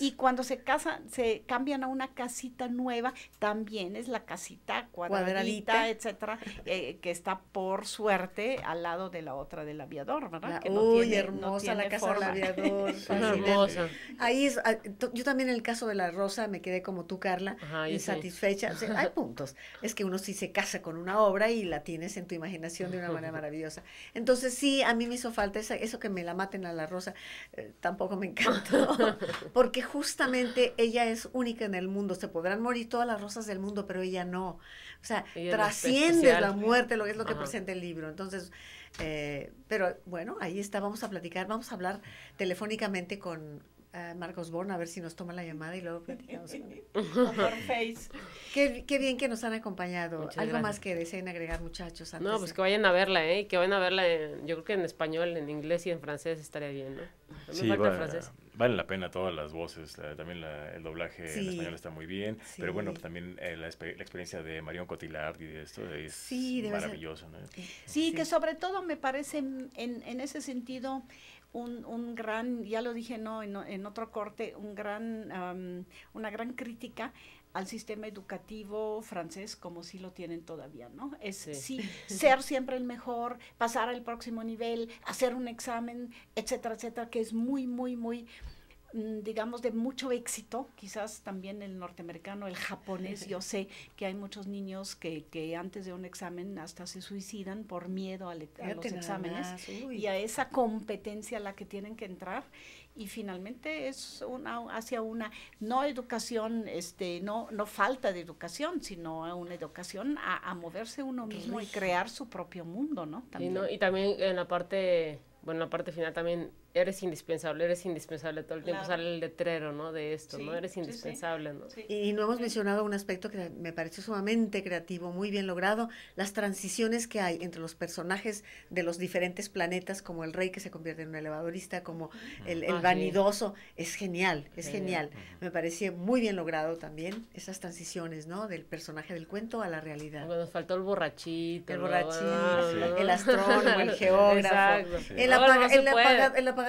y cuando se casan, se cambian a una casita nueva, también es la casita cuadradita, etcétera, eh, que está por suerte al lado de la otra del aviador, ¿verdad? que no uy, tiene, hermosa la casa del aviador, hermosa. Ahí es, ah, yo también en el caso de la rosa me quedé como tú, Carla, insatisfecha. hay puntos. Es que uno sí se casa con una obra y la tienes en tu imaginación de una manera maravillosa. Entonces sí, a mí me hizo falta eso que me la maten a la rosa, eh, tampoco me encantó, porque justamente ella es única en el mundo. Se podrán morir todas las rosas del mundo, pero ella no. O sea, trasciende la muerte, lo que es lo que presenta el libro. Entonces... Eh, pero bueno, ahí está, vamos a platicar, vamos a hablar telefónicamente con Marcos Born a ver si nos toma la llamada y luego platicamos. Qué, bien que nos han acompañado. Algo más que deseen agregar, muchachos. no, pues que vayan a verla, ¿eh? Que vayan a verla, yo creo que en español, en inglés y en francés estaría bien, ¿no? sí, Vale la pena todas las voces, también el doblaje en español está muy bien, pero bueno, también eh, la, experiencia de Marión Cotillard y de esto es sí, ¿no? Sí, que sobre todo me parece en, en ese sentido un, un gran, ya lo dije no, en, otro corte, un gran, una gran crítica al sistema educativo francés como si lo tienen todavía, ¿no? Es Sí, ser siempre el mejor, pasar al próximo nivel, hacer un examen, etcétera, etcétera, que es muy, muy, muy Mm, digamos, de mucho éxito, quizás también el norteamericano, el japonés, yo sé que hay muchos niños que, que antes de un examen hasta se suicidan por miedo e-, a, los exámenes y a esa competencia a la que tienen que entrar y finalmente es una hacia una no educación este no no falta de educación sino una educación a, moverse uno mismo y crear su propio mundo no también y, también en la parte bueno en la parte final también eres indispensable, eres indispensable todo el tiempo, sale el letrero, ¿no? De esto, ¿no? Eres indispensable, ¿no? Y, no hemos mencionado un aspecto que me pareció sumamente creativo, muy bien logrado, las transiciones que hay entre los personajes de los diferentes planetas, como el rey que se convierte en un elevadorista, como el, ah, vanidoso, es genial, es genial. Me parecía muy bien logrado también esas transiciones, ¿no? Del personaje del cuento a la realidad. Bueno, nos faltó el borrachito. El borrachito, ah, el astrónomo, el geógrafo, el,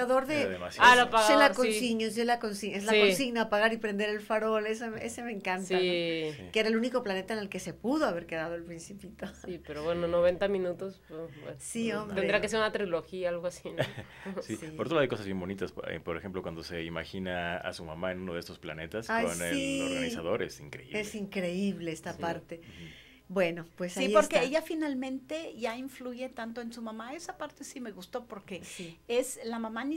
de... Ah, se la consigna, se la consigno, es la consigna, apagar y prender el farol, ese, ese me encanta. Que era el único planeta en el que se pudo haber quedado el principito. Sí, pero bueno, 90 minutos, pues, hombre. tendrá que ser una trilogía, algo así. por otro lado hay cosas bien bonitas, eh, por ejemplo, cuando se imagina a su mamá en uno de estos planetas con el organizador, es increíble. Es increíble esta parte. Bueno, pues Sí, porque ella finalmente ya influye tanto en su mamá. Esa parte sí me gustó porque es la mamá ni,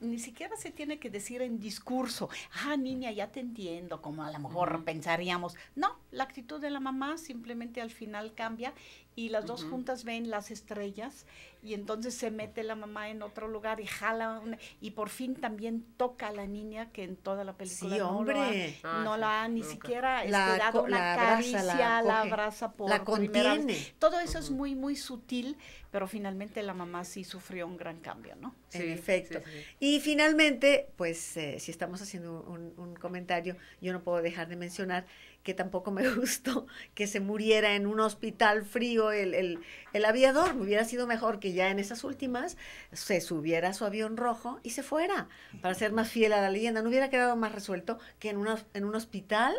ni siquiera se tiene que decir en discurso, ah, niña, ya te entiendo, como a lo mejor pensaríamos. No, la actitud de la mamá simplemente al final cambia y las dos juntas ven las estrellas y entonces se mete la mamá en otro lugar y jala y por fin también toca a la niña que en toda la película no, hombre. Ah, no la ha ni siquiera la, la caricia, abrazo la abraza la contiene. Todo eso es muy, muy sutil, pero finalmente la mamá sí sufrió un gran cambio, ¿no? en efecto. Y finalmente, pues eh, si estamos haciendo un, comentario, yo no puedo dejar de mencionar que tampoco me gustó que se muriera en un hospital frío el, aviador. Me hubiera sido mejor que ya en esas últimas se subiera a su avión rojo y se fuera, para ser más fiel a la leyenda. No hubiera quedado más resuelto que en, una, en un hospital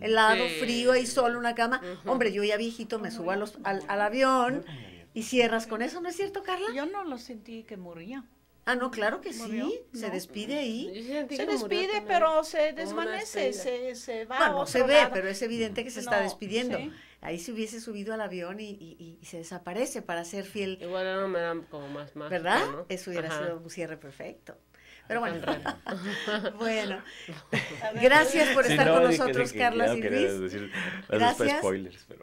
helado, frío, ahí solo una cama. Hombre, yo ya viejito me subo al, al, avión y cierras con eso, ¿no es cierto, Carla? Yo no lo sentí que moría. Ah, no, claro que sí, se despide ahí. Se despide, pero se desvanece, se, se, va. Bueno, se ve, pero es evidente que se está despidiendo. Ahí se hubiese subido al avión y, y, se desaparece para ser fiel. Igual no me dan como más más. ¿Verdad? Eso hubiera sido un cierre perfecto. Pero bueno. bueno. Gracias por estar con nosotros, Carla Luis. Decir, pero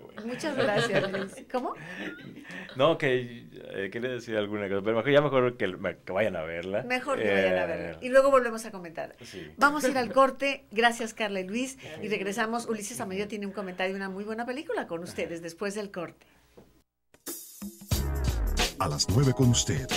bueno. Muchas gracias, Luis. ¿Cómo? No, que eh, quería decir alguna cosa, pero ya mejor que, vayan a verla. Mejor que vayan a eh, verla. Y luego volvemos a comentar. Vamos a ir al corte. Gracias, Carla y Luis. Y regresamos. Ulises Amayo tiene un comentario de una muy buena película con ustedes después del corte. A las nueve con usted.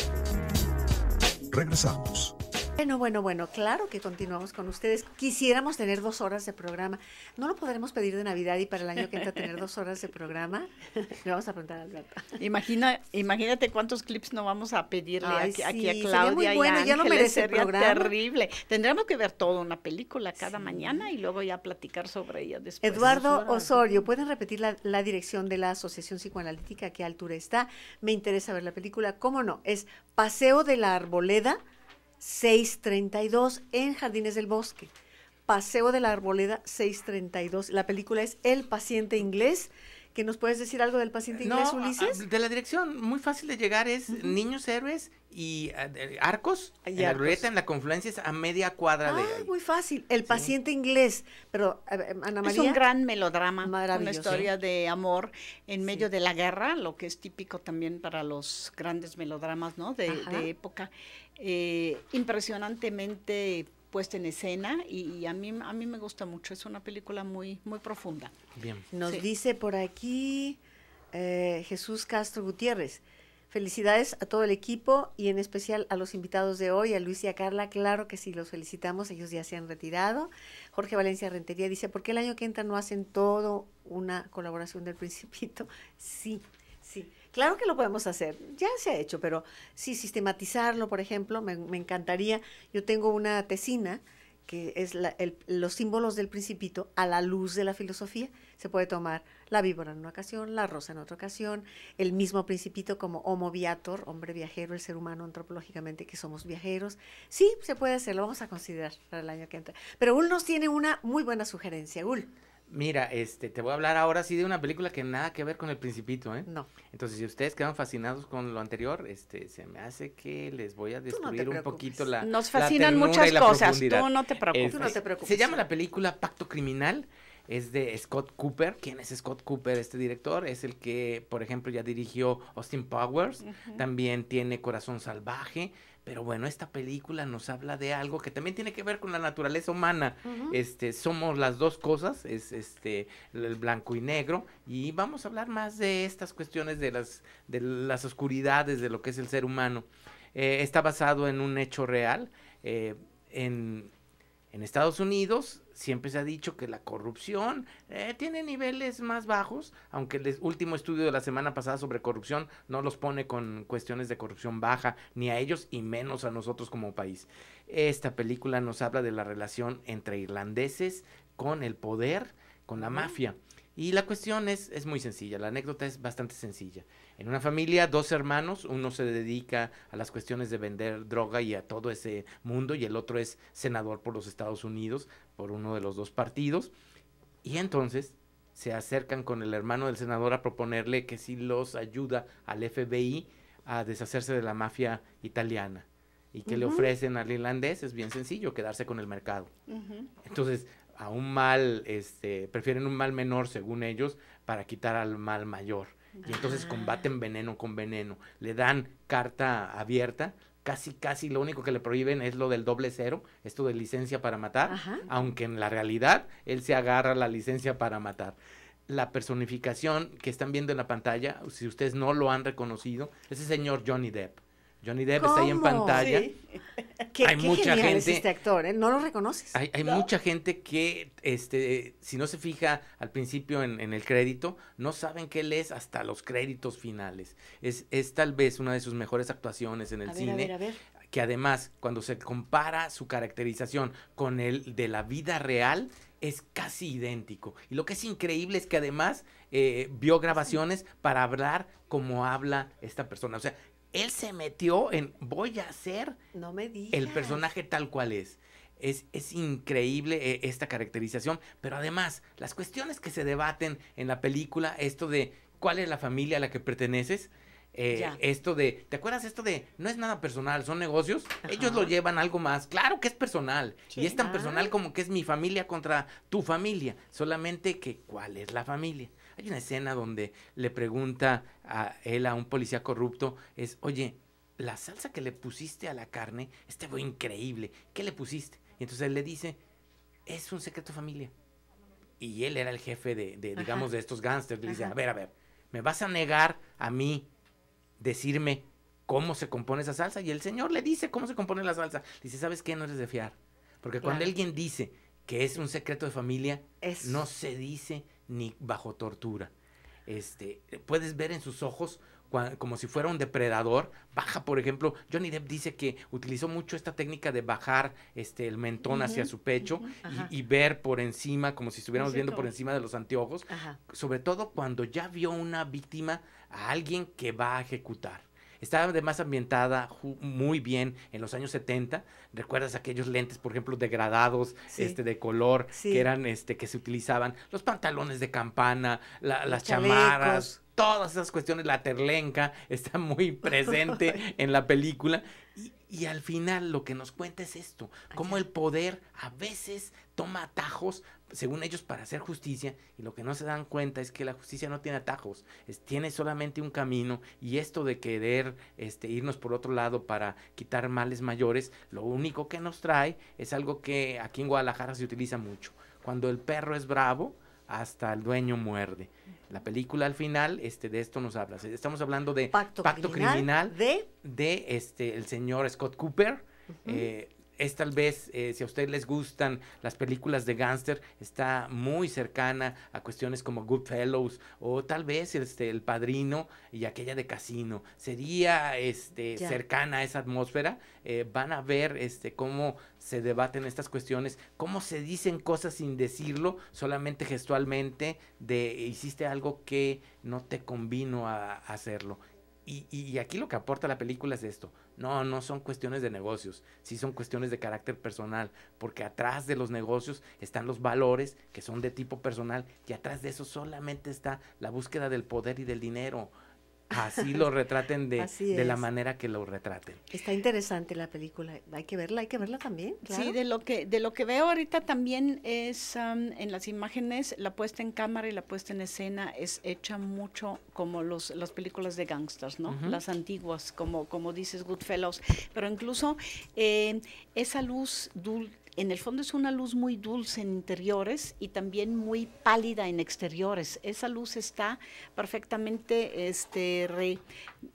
Regresamos. Bueno, bueno, bueno, claro que continuamos con ustedes. Quisiéramos tener dos horas de programa. No lo podremos pedir de Navidad y para el año que entra tener dos horas de programa. Le vamos a preguntar al Alberto. Imagina, imagínate cuántos clips no vamos a pedirle aquí, a Claudia. y ya no merece terrible. Tendríamos que ver toda una película cada mañana y luego ya platicar sobre ella después. Eduardo Osorio, ¿pueden repetir la, dirección de la Asociación Psicoanalítica? ¿A qué altura está? Me interesa ver la película. ¿Cómo no? Es Paseo de la Arboleda 632 en Jardines del Bosque. Paseo de la Arboleda 632. La película es El paciente inglés. ¿Qué nos puedes decir algo del paciente inglés, ah, Ulises? Ah, de la dirección, muy fácil de llegar es Niños Héroes y ah, Arcos. Y en la ruleta, en la confluencia es a media cuadra de ahí. muy fácil. El paciente inglés. Pero, em, Ana María. Es un gran melodrama. Una ¿eh? historia de amor en medio de la guerra, lo que es típico también para los grandes melodramas, ¿no? De, de época. Eh, impresionantemente puesta en escena y, a, mí, a mí me gusta mucho, es una película muy, muy profunda. Bien. Nos dice por aquí eh, Jesús Castro Gutiérrez, felicidades a todo el equipo y en especial a los invitados de hoy, a Luis y a Carla, claro que si los felicitamos, ellos ya se han retirado. Jorge Valencia Rentería dice, ¿por qué el año que entra no hacen todo una colaboración del principito? Sí, Sí, claro que lo podemos hacer, ya se ha hecho, pero sí, sistematizarlo, por ejemplo, me, encantaría. Yo tengo una tesina que es los símbolos del principito a la luz de la filosofía. Se puede tomar la víbora en una ocasión, la rosa en otra ocasión, el mismo principito como homo viator, hombre viajero, el ser humano antropológicamente que somos viajeros. Sí, se puede hacer, lo vamos a considerar para el año que entra. Pero Ul nos tiene una muy buena sugerencia, Ul. Mira, este, te voy a hablar ahora sí de una película que nada que ver con El Principito, ¿eh? No. Entonces, si ustedes quedan fascinados con lo anterior, este, se me hace que les voy a destruir un poquito la Nos fascinan muchas cosas, tú no te preocupes. Este, no te preocupes. Se llama la película Pacto Criminal, es de Scott Cooper. ¿Quién es Scott Cooper? Este director es el que, por ejemplo, ya dirigió Austin Powers, también tiene Corazón Salvaje, pero bueno, esta película nos habla de algo que también tiene que ver con la naturaleza humana. Este, somos las dos cosas, es este el blanco y negro y vamos a hablar más de estas cuestiones de las de las oscuridades de lo que es el ser humano. Eh, está basado en un hecho real eh, en en Estados Unidos siempre se ha dicho que la corrupción eh, tiene niveles más bajos, aunque el último estudio de la semana pasada sobre corrupción no los pone con cuestiones de corrupción baja, ni a ellos y menos a nosotros como país. Esta película nos habla de la relación entre irlandeses con el poder, con la mafia. Y la cuestión es, muy sencilla, la anécdota es bastante sencilla. En una familia, dos hermanos, uno se dedica a las cuestiones de vender droga y a todo ese mundo, y el otro es senador por los Estados Unidos, por uno de los dos partidos. Y entonces se acercan con el hermano del senador a proponerle que si los ayuda al FBI a deshacerse de la mafia italiana. ¿Y que le ofrecen al irlandés? Es bien sencillo, quedarse con el mercado. Entonces, a un mal, este, prefieren un mal menor según ellos para quitar al mal mayor. Y entonces ah. combaten veneno con veneno. Le dan carta abierta. Casi, casi lo único que le prohíben es lo del doble cero, esto de licencia para matar, aunque en la realidad él se agarra la licencia para matar la personificación que están viendo en la pantalla, si ustedes no lo han reconocido, ese señor Johnny Depp. Johnny Depp está ahí en pantalla. ¿Qué, hay mucha gente, este actor, ¿eh? No lo reconoces. Hay, mucha gente que, este, si no se fija al principio en, el crédito, no saben qué él es hasta los créditos finales. Es, es tal vez una de sus mejores actuaciones en el cine. Que además, cuando se compara su caracterización con el de la vida real, es casi idéntico. Y lo que es increíble es que además eh, vio grabaciones para hablar como habla esta persona. O sea, él se metió en voy a ser el personaje tal cual es. Es, increíble eh, esta caracterización, pero además las cuestiones que se debaten en la película, esto de cuál es la familia a la que perteneces, eh, esto de, ¿te acuerdas esto de no es nada personal, son negocios? Ellos lo llevan algo más. Claro que es personal. y es tan personal como que es mi familia contra tu familia. Solamente que, ¿cuál es la familia? Hay una escena donde le pregunta a él, a un policía corrupto, es, oye, la salsa que le pusiste a la carne, este fue increíble, ¿qué le pusiste? Y entonces él le dice, es un secreto de familia. Y él era el jefe de, digamos, de estos gángsters. Le dice, a ver, a ver, ¿me vas a negar a mí decirme cómo se compone esa salsa? Y el señor le dice cómo se compone la salsa. dice, ¿sabes qué? No eres de fiar. Porque cuando alguien dice que es un secreto de familia, no se dice ni bajo tortura. Este, puedes ver en sus ojos como si fuera un depredador, baja, por ejemplo, Johnny Depp dice que utilizó mucho esta técnica de bajar este, el mentón hacia su pecho y, ver por encima, como si estuviéramos viendo por encima de los anteojos, sobre todo cuando ya vio una víctima a alguien que va a ejecutar. Está además ambientada muy bien en los años 70. ¿Recuerdas aquellos lentes, por ejemplo, degradados, este, de color, que eran, este, que se utilizaban? Los pantalones de campana, las chamarras todas esas cuestiones, la terlenca está muy presente en la película. y, al final lo que nos cuenta es esto, cómo el poder a veces toma atajos según ellos, para hacer justicia, y lo que no se dan cuenta es que la justicia no tiene atajos, tiene solamente un camino, y esto de querer este, irnos por otro lado para quitar males mayores, lo único que nos trae es algo que aquí en Guadalajara se utiliza mucho. Cuando el perro es bravo, hasta el dueño muerde. La película al final este, de esto nos habla. Estamos hablando de Pacto, criminal, de, este, el señor Scott Cooper es tal vez, eh, si a ustedes les gustan las películas de gángster, está muy cercana a cuestiones como Goodfellows o tal vez este, El Padrino y aquella de Casino. Sería este, cercana a esa atmósfera. Eh, van a ver este, cómo se debaten estas cuestiones, cómo se dicen cosas sin decirlo, solamente gestualmente, de hiciste algo que no te convino a hacerlo y, aquí lo que aporta la película es esto. No, no son cuestiones de negocios, sí son cuestiones de carácter personal, porque atrás de los negocios están los valores que son de tipo personal y atrás de eso solamente está la búsqueda del poder y del dinero así lo retraten de, la manera que lo retraten. Está interesante la película, hay que verla, hay que verla también. Sí, de lo que de lo que veo ahorita también es en las imágenes la puesta en cámara y la puesta en escena es hecha mucho como los las películas de gangsters, ¿no? Las antiguas, como como dices Goodfellows, pero incluso eh, esa luz dulce en el fondo es una luz muy dulce en interiores y también muy pálida en exteriores. Esa luz está perfectamente este,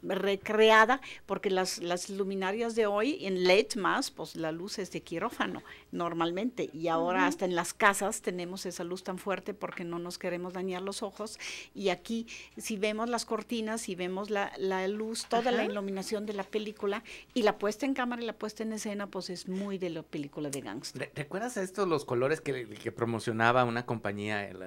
recreada porque las, luminarias de hoy en LED más, pues la luz es de quirófano normalmente y ahora hasta en las casas tenemos esa luz tan fuerte porque no nos queremos dañar los ojos y aquí si vemos las cortinas, si vemos la, luz, toda la iluminación de la película y la puesta en cámara y la puesta en escena, pues es muy de la película de gangster. ¿Recuerdas estos los colores que, promocionaba una compañía, el,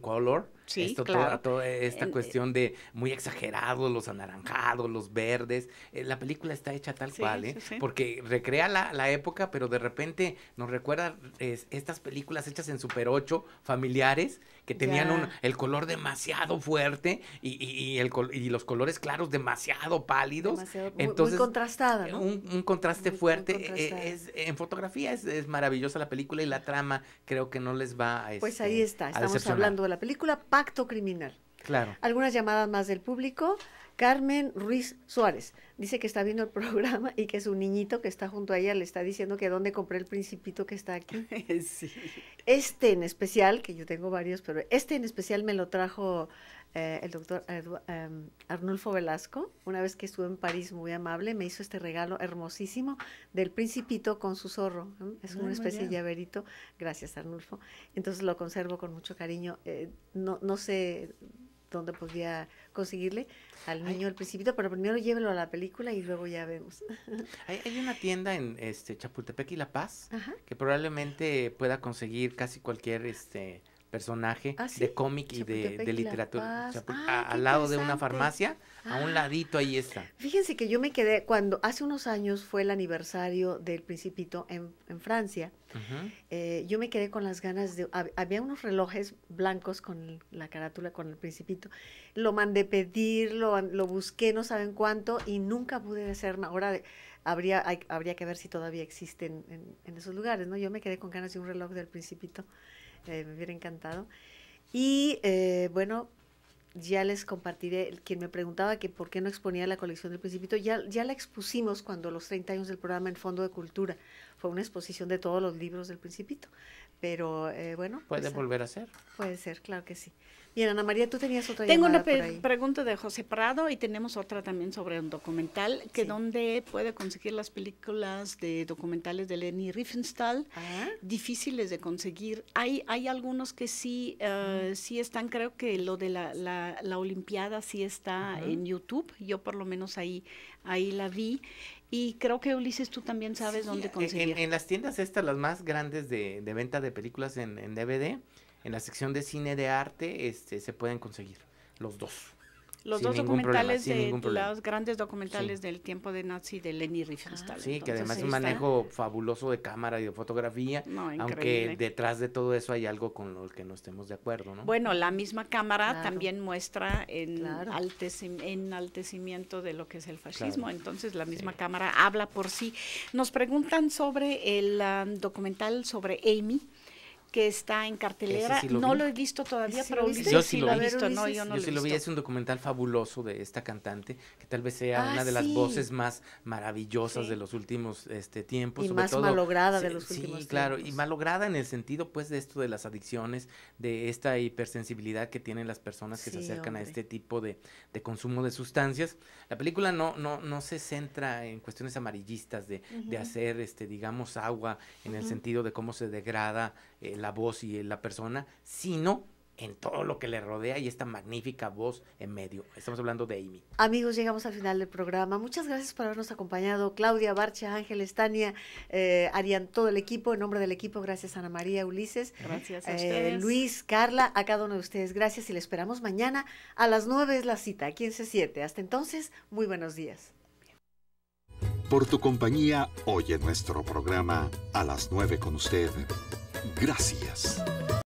Color? Sí, toda, esta eh, cuestión de muy exagerados, los anaranjados, los verdes. Eh, la película está hecha tal cual, ¿eh? Porque recrea la, la, época, pero de repente nos recuerda estas películas hechas en Super 8, familiares, que tenían un, el color demasiado fuerte y, y, y los colores claros demasiado pálidos. Entonces, muy, contrastada, un, contraste fuerte. E, e, es, en fotografía es, maravillosa la película y la trama creo que no les va a... Pues este, ahí está, estamos hablando de la película Pacto Criminal. Claro. Algunas llamadas más del público. Carmen Ruiz Suárez dice que está viendo el programa y que su niñito que está junto a ella le está diciendo que dónde compré el principito que está aquí. Este en especial, que yo tengo varios, pero este en especial me lo trajo eh, el doctor em, Arnulfo Velasco, una vez que estuve en París, muy amable, me hizo este regalo hermosísimo del principito con su zorro. Es una especie de llaverito. Gracias, Arnulfo. Entonces lo conservo con mucho cariño. Eh, no, no sé, donde podría conseguirle al niño el principito, pero primero llévelo a la película y luego ya vemos. Hay, hay una tienda en este Chapultepec y La Paz que probablemente pueda conseguir casi cualquier este personaje ah, de cómic y de, literatura. Ah, al lado de una farmacia, a un ah. ladito ahí está. Fíjense que yo me quedé, cuando hace unos años fue el aniversario del Principito en, Francia, eh, yo me quedé con las ganas de, había unos relojes blancos con la carátula, con el Principito, lo mandé pedir, lo, busqué, no saben cuánto, y nunca pude hacer nada. Ahora habría, habría que ver si todavía existen en, en esos lugares, ¿no? Yo me quedé con ganas de un reloj del Principito. Este, me hubiera encantado. Y eh, bueno, ya les compartiré, quien me preguntaba que por qué no exponía la colección del Principito, ya, ya la expusimos cuando los 30 años del programa en Fondo de Cultura, fue una exposición de todos los libros del Principito, pero eh, bueno. Puede pues, volver a ser. Puede ser, claro que sí. Bien, Ana María, tú tenías otra Tengo una pregunta de José Prado y tenemos otra también sobre un documental, que dónde donde puede conseguir las películas de documentales de Lenny Riefenstahl, ah. difíciles de conseguir. Hay, hay algunos que sí, eh, sí están, creo que lo de la, la, Olimpiada sí está en YouTube, yo por lo menos ahí, ahí la vi. Y creo que Ulises, tú también sabes dónde conseguir. En, las tiendas estas, las más grandes de, venta de películas en, en, DVD, en la sección de cine de arte, este, se pueden conseguir los dos los dos documentales de los grandes documentales del tiempo de Nazi de Lenny Riefenstahl. Ah, sí, que además un manejo fabuloso de cámara y de fotografía, aunque detrás de todo eso hay algo con lo que no estemos de acuerdo, ¿no? Bueno, la misma cámara también muestra en claro. enaltecimiento de lo que es el fascismo. Entonces la misma cámara habla por sí. Nos preguntan sobre el ah, documental sobre Amy que está en cartelera. no lo he visto todavía, pero lo yo sí, lo, he visto. yo sí lo vi. Es un documental fabuloso de esta cantante, que tal vez sea ah, una de las voces más maravillosas de los últimos este, tiempos. Y más malograda de los últimos tiempos. claro, y malograda en el sentido, pues, de esto de las adicciones, de esta hipersensibilidad que tienen las personas que se acercan a este tipo de, consumo de sustancias. La película no, no, no se centra en cuestiones amarillistas de, hacer, este, digamos, agua en el sentido de cómo se degrada eh, la voz y eh, la persona, sino en todo lo que le rodea y esta magnífica voz en medio. Estamos hablando de Amy. Amigos, llegamos al final del programa. Muchas gracias por habernos acompañado. Claudia, Barcha, Ángel, Estania, eh, harían todo el equipo. En nombre del equipo, gracias Ana María, Ulises. Gracias a eh, Luis, Carla, a cada uno de ustedes. Gracias y le esperamos mañana a las 9 es la cita, 15.7. Hasta entonces, muy buenos días por tu compañía hoy en nuestro programa a las 9 con usted. Gracias.